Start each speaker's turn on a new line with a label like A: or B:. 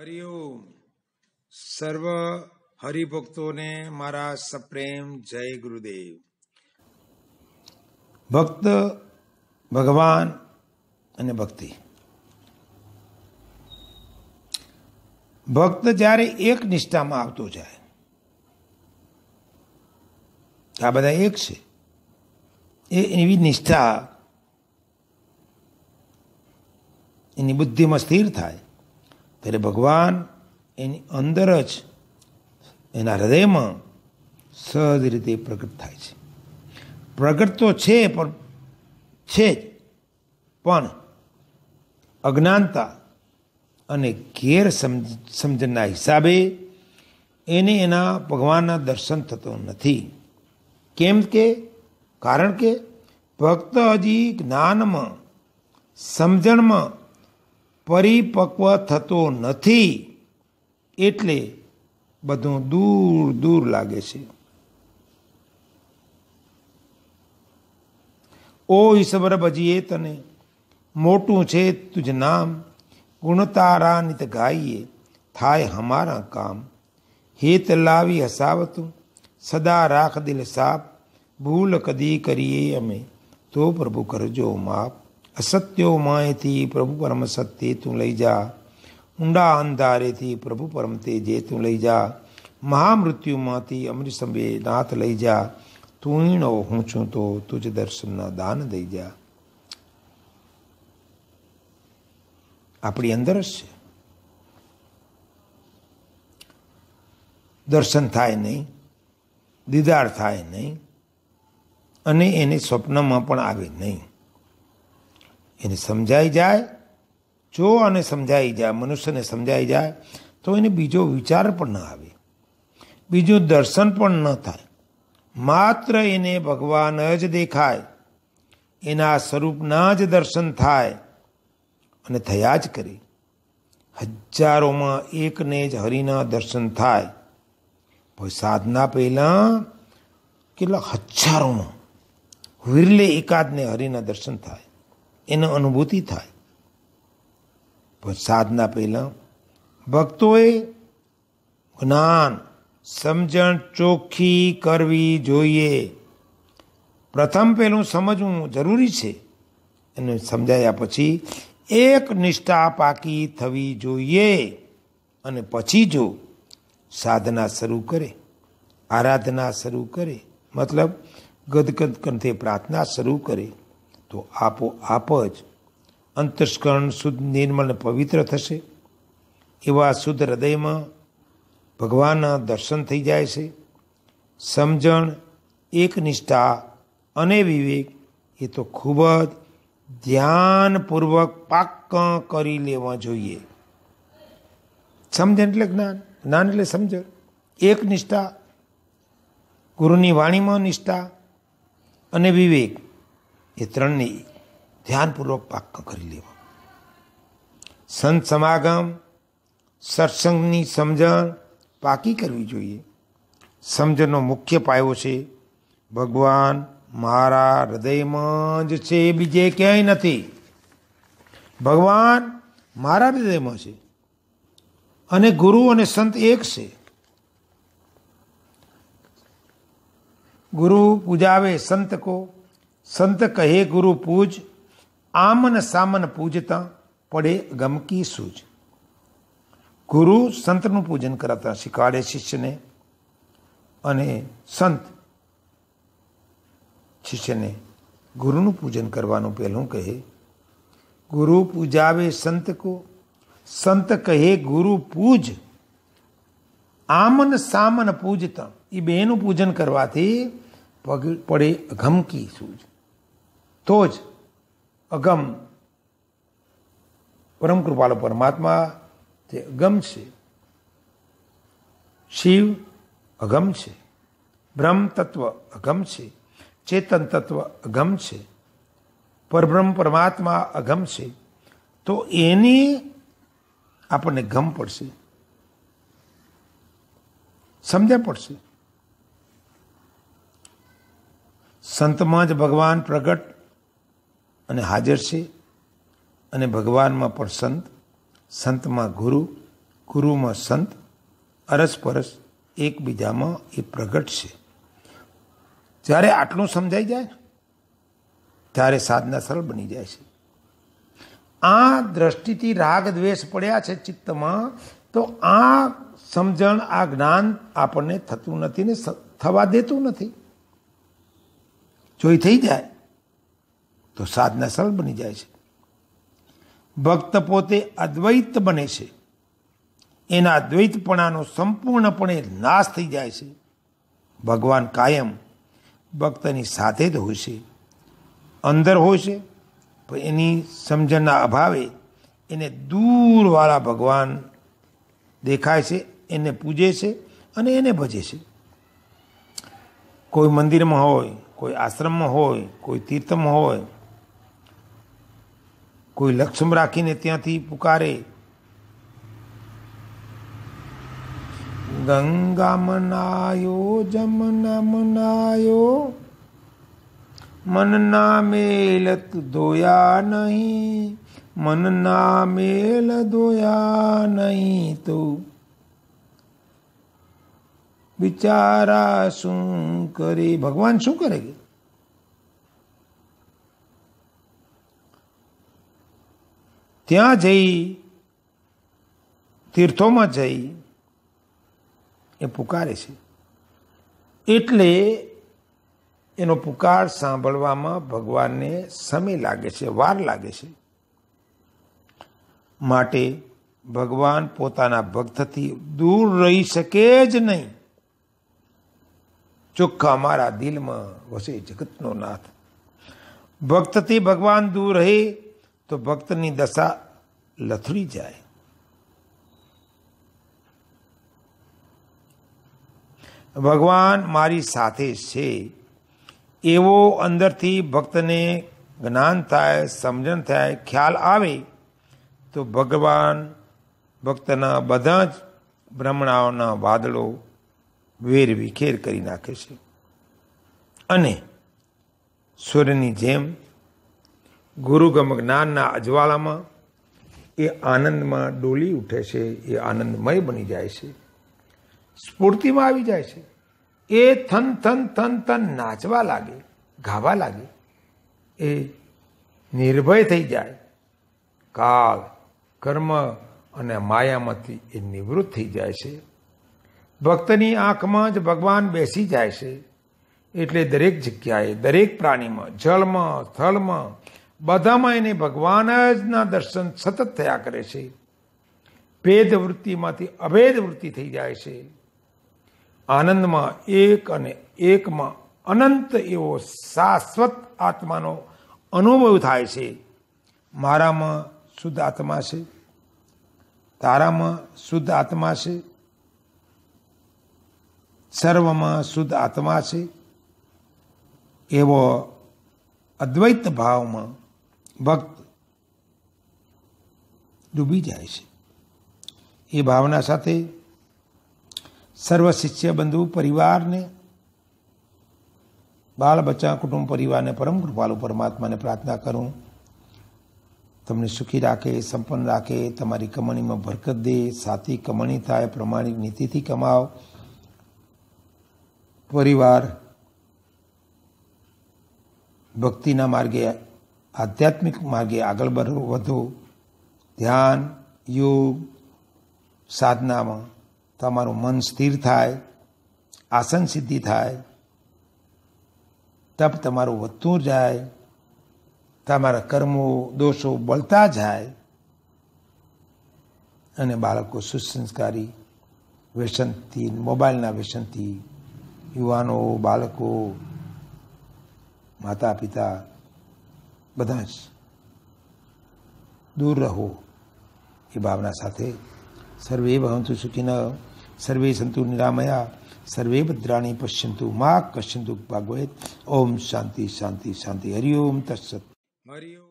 A: હરિઓમ સર્વ હરિભક્તોને મારા સપ્રેમ જય ગુરુદેવ ભક્ત ભગવાન અને ભક્તિ ભક્ત જ્યારે એક નિષ્ઠામાં આવતો જાય આ બધા એક છે એ એવી નિષ્ઠા એની બુદ્ધિમાં સ્થિર થાય ત્યારે ભગવાન એની અંદર જ એના હૃદયમાં સહજ રીતે પ્રગટ થાય છે પ્રગટ તો છે પણ છે જ પણ અજ્ઞાનતા અને ગેર સમજણના હિસાબે એને એના ભગવાનના દર્શન થતું નથી કેમ કે કારણ કે ભક્ત હજી જ્ઞાનમાં સમજણમાં પરિપક્વ થતો નથી એટલે બધું દૂર દૂર લાગે છે ઓ ઈશ્વર ભજીએ તને મોટું છે તુજ નામ ગુણતારા નિત ગાઈએ થાય હમારા કામ હેત લાવી હસાવતું સદા રાખ દિલ સાપ ભૂલ કદી કરીએ અમે તો પ્રભુ કરજો માપ અસત્યો માયથી પ્રભુ પરમ સત્ય તું લઈ જા ઊંડા અંધારેથી પ્રભુ પરમ તેજે તું લઈ જા મહામૃત્યુમાંથી અમૃત સંભે નાથ લઈ જા તું હું છું તો તુજ દર્શનના દાન દઈ જા આપણી અંદર જ છે દર્શન થાય નહીં દીદાર થાય નહીં અને એને સ્વપ્નમાં પણ આવે નહીં એને સમજાઈ જાય જો આને સમજાઈ જાય મનુષ્યને સમજાઈ જાય તો એને બીજો વિચાર પણ ન આવે બીજું દર્શન પણ ન થાય માત્ર એને ભગવાન જ દેખાય એના સ્વરૂપના જ દર્શન થાય અને થયા જ કરે હજારોમાં એકને જ હરિના દર્શન થાય કોઈ સાધના પહેલાં કેટલા હજારોમાં વિરલે એકાદને હરિના દર્શન થાય એનો અનુભૂતિ થાય પણ સાધના પહેલાં ભક્તોએ જ્ઞાન સમજણ ચોખ્ખી કરવી જોઈએ પ્રથમ પહેલું સમજવું જરૂરી છે અને સમજાયા પછી એક નિષ્ઠા પાકી થવી જોઈએ અને પછી જો સાધના શરૂ કરે આરાધના શરૂ કરે મતલબ ગદગદ કંઠે પ્રાર્થના શરૂ કરે તો આપોઆપ જ અંતસ્કરણ શુદ્ધ નિર્મળ પવિત્ર થશે એવા શુદ્ધ હૃદયમાં ભગવાનના દર્શન થઈ જાય છે સમજણ એકનિષ્ઠા અને વિવેક એ તો ખૂબ જ ધ્યાનપૂર્વક પાક કરી લેવા જોઈએ સમજણ એટલે જ્ઞાન જ્ઞાન એટલે સમજણ એક નિષ્ઠા ગુરુની વાણીમાં નિષ્ઠા અને વિવેક એ ત્રણને ધ્યાનપૂર્વક પાક કરી લેવા સંત સમાગમ સત્સંગની સમજણ પાકી કરવી જોઈએ સમજણનો મુખ્ય પાયો છે ભગવાન મારા હૃદયમાં જ છે બીજે ક્યાંય નથી ભગવાન મારા હૃદયમાં છે અને ગુરુ અને સંત એક છે ગુરુ પૂજાવે સંત કો સંત કહે ગુરુ પૂજ આમન સામન પૂજતા પડે ગમકી સૂજ ગુરુ સંતનું પૂજન કરાતા શીખવાડે શિષ્યને અને સંત શિષ્યને ગુરુનું પૂજન કરવાનું પહેલું કહે ગુરુ પૂજાવે સંત કો સંત કહે ગુરુ પૂજ આમન સામન પૂજતા એ બેનું પૂજન કરવાથી પડે અઘમકી સૂજ તો જ અગમ પરમ કૃપાળુ પરમાત્મા તે અગમ છે શિવ અગમ છે બ્રહ્મ તત્વ અગમ છે ચેતન તત્વ અગમ છે પરબ્રહ્મ પરમાત્મા અગમ છે તો એની આપણને ગમ પડશે સમજ્યા પડશે સંતમાં જ ભગવાન પ્રગટ અને હાજર છે અને ભગવાનમાં પણ સંત સંતમાં ગુરુ ગુરુમાં સંત અરસપરસ એકબીજામાં એ પ્રગટ છે જ્યારે આટલું સમજાઈ જાય ત્યારે સાધના સરળ બની જાય છે આ દ્રષ્ટિથી રાગ દ્વેષ પડ્યા છે ચિત્તમાં તો આ સમજણ આ જ્ઞાન આપણને થતું નથી ને થવા દેતું નથી જોઈ થઈ જાય તો સાધના સરળ બની જાય છે ભક્ત પોતે અદ્વૈત બને છે એના અદ્વૈતપણાનો સંપૂર્ણપણે નાશ થઈ જાય છે ભગવાન કાયમ ભક્તની સાથે જ હોય છે અંદર હોય છે પણ એની સમજણના અભાવે એને દૂરવાળા ભગવાન દેખાય છે એને પૂજે છે અને એને ભજે છે કોઈ મંદિરમાં હોય કોઈ આશ્રમમાં હોય કોઈ તીર્થમાં હોય કોઈ લક્ષ્મ રાખીને ત્યાંથી પુકારે ગંગા મનાયો જમના મનાયો મન ના મેલ ધોયા નહીં મન ના મેલ ધોયા નહીં તો બિચારા શું કરે ભગવાન શું કરે ત્યાં જઈ તીર્થોમાં જઈ એ પુકારે છે એટલે એનો પુકાર સાંભળવામાં ભગવાનને સમય લાગે છે વાર લાગે છે માટે ભગવાન પોતાના ભક્તથી દૂર રહી શકે જ નહીં ચોખ્ખા મારા દિલમાં વસે જગતનો નાથ ભક્તથી ભગવાન દૂર રહે તો ભક્તની દશા લથડી જાય ભગવાન મારી સાથે છે એવો અંદરથી ભક્તને જ્ઞાન થાય સમજણ થાય ખ્યાલ આવે તો ભગવાન ભક્તના બધા જ બ્રહ્મણાઓના વાદળો વેરવિખેર કરી નાખે છે અને સૂર્યની જેમ ગુરુગમ જ્ઞાનના અજવાળામાં એ આનંદમાં ડોલી ઉઠે છે એ આનંદમય બની જાય છે સ્ફૂર્તિમાં આવી જાય છે એ થન થન થન થન નાચવા લાગે ગાવા લાગે એ નિર્ભય થઈ જાય કાળ કર્મ અને માયામાંથી એ નિવૃત્ત થઈ જાય છે ભક્તની આંખમાં જ ભગવાન બેસી જાય છે એટલે દરેક જગ્યાએ દરેક પ્રાણીમાં જળમાં થળમાં બધામાં એને ભગવાન જના દર્શન સતત થયા કરે છે ભેદ વૃત્તિમાંથી અભેદ વૃત્તિ થઈ જાય છે આનંદમાં એક અને એકમાં અનંત એવો શાશ્વત આત્માનો અનુભવ થાય છે મારામાં શુદ્ધ આત્મા છે તારામાં શુદ્ધ આત્મા છે સર્વમાં શુદ્ધ આત્મા છે એવો અદ્વૈત ભાવમાં ભક્ત ડૂબી જાય છે એ ભાવના સાથે સર્વ શિષ્ય બંધુ પરિવારને બાળ બચ્ચા કુટુંબ પરિવારને પરમ કૃપાલુ પરમાત્માને પ્રાર્થના કરું તમને સુખી રાખે સંપન્ન રાખે તમારી કમાણીમાં ભરકત દે સાથી કમાણી થાય પ્રમાણિક નીતિથી કમાવ પરિવાર ભક્તિના માર્ગે આધ્યાત્મિક માર્ગે આગળ વધો ધ્યાન યોગ સાધનામાં તમારું મન સ્થિર થાય આસન સિદ્ધિ થાય તપ તમારું વધતું જાય તમારા કર્મો દોષો બળતા જાય અને બાળકો સુસંસ્કારી વ્યસનથી મોબાઈલના વ્યસનથી યુવાનો બાળકો માતા પિતા બધા જ દૂર રહો એ ભાવના સાથે સર્વે ભવંતુ સુખીન સર્વે સંતુ નિરામયા સર્વે ભદ્રાણી પશ્યંતુ મા કશ્યંતુ ભાગવત ઓમ શાંતિ શાંતિ શાંતિ હરિઓમ તત્સત હરિઓમ